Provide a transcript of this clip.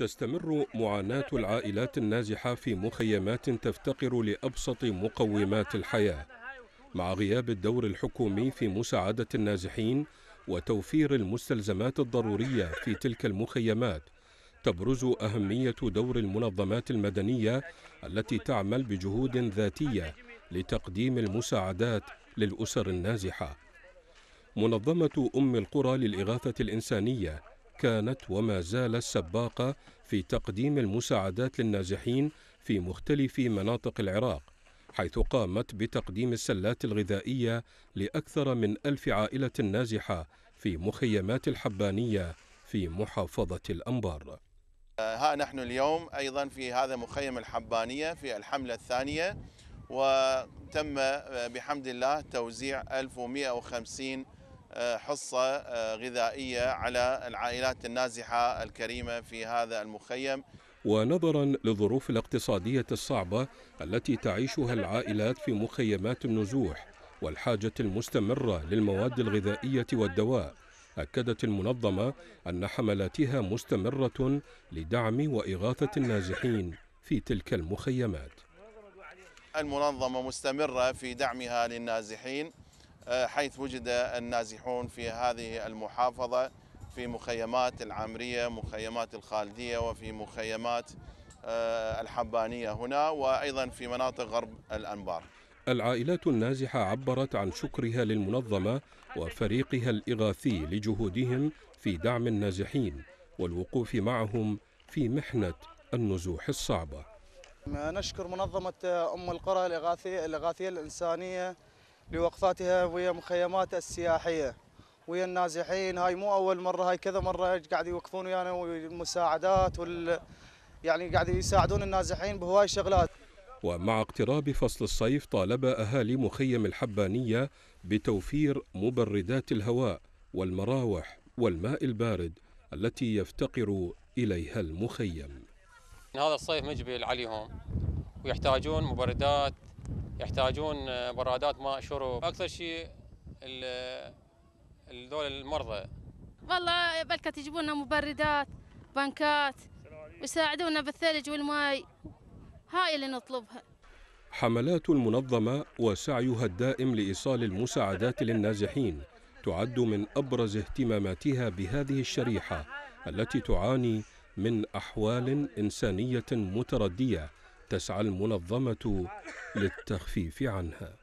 تستمر معاناة العائلات النازحة في مخيمات تفتقر لأبسط مقومات الحياة مع غياب الدور الحكومي في مساعدة النازحين وتوفير المستلزمات الضرورية في تلك المخيمات تبرز أهمية دور المنظمات المدنية التي تعمل بجهود ذاتية لتقديم المساعدات للأسر النازحة منظمة أم القرى للإغاثة الإنسانية كانت وما زالت سباقة في تقديم المساعدات للنازحين في مختلف مناطق العراق حيث قامت بتقديم السلات الغذائية لأكثر من ألف عائلة نازحة في مخيمات الحبانية في محافظة الأنبار ها نحن اليوم أيضا في هذا مخيم الحبانية في الحملة الثانية وتم بحمد الله توزيع 1150 آه، حصة آه، غذائية على العائلات النازحة الكريمة في هذا المخيم ونظرا للظروف الاقتصادية الصعبة التي تعيشها العائلات في مخيمات النزوح والحاجة المستمرة للمواد الغذائية والدواء أكدت المنظمة أن حملاتها مستمرة لدعم وإغاثة النازحين في تلك المخيمات المنظمة مستمرة في دعمها للنازحين آه، حيث وجد النازحون في هذه المحافظة في مخيمات العامرية مخيمات الخالدية وفي مخيمات آه، الحبانية هنا وأيضا في مناطق غرب الأنبار العائلات النازحة عبرت عن شكرها للمنظمة وفريقها الإغاثي لجهودهم في دعم النازحين والوقوف معهم في محنة النزوح الصعبة نشكر منظمة أم القرى الإغاثية, الإغاثية الإنسانية لوقفاتها ويا مخيماتها السياحيه ويا النازحين هاي مو اول مره هاي كذا مره قاعد يوقفون ويانا والمساعدات وال يعني قاعد يساعدون النازحين بهواي شغلات ومع اقتراب فصل الصيف طالب اهالي مخيم الحبانيه بتوفير مبردات الهواء والمراوح والماء البارد التي يفتقر اليها المخيم. هذا الصيف مجبل عليهم ويحتاجون مبردات يحتاجون آه، برادات ماء شرب اكثر شيء دول آه، المرضى والله بلكة لنا مبردات بنكات ويساعدونا بالثلج والماء هاي اللي نطلبها حملات المنظمة وسعيها الدائم لإيصال المساعدات للنازحين تعد من أبرز اهتماماتها بهذه الشريحة التي تعاني من أحوال إنسانية متردية تسعى المنظمة للتخفيف عنها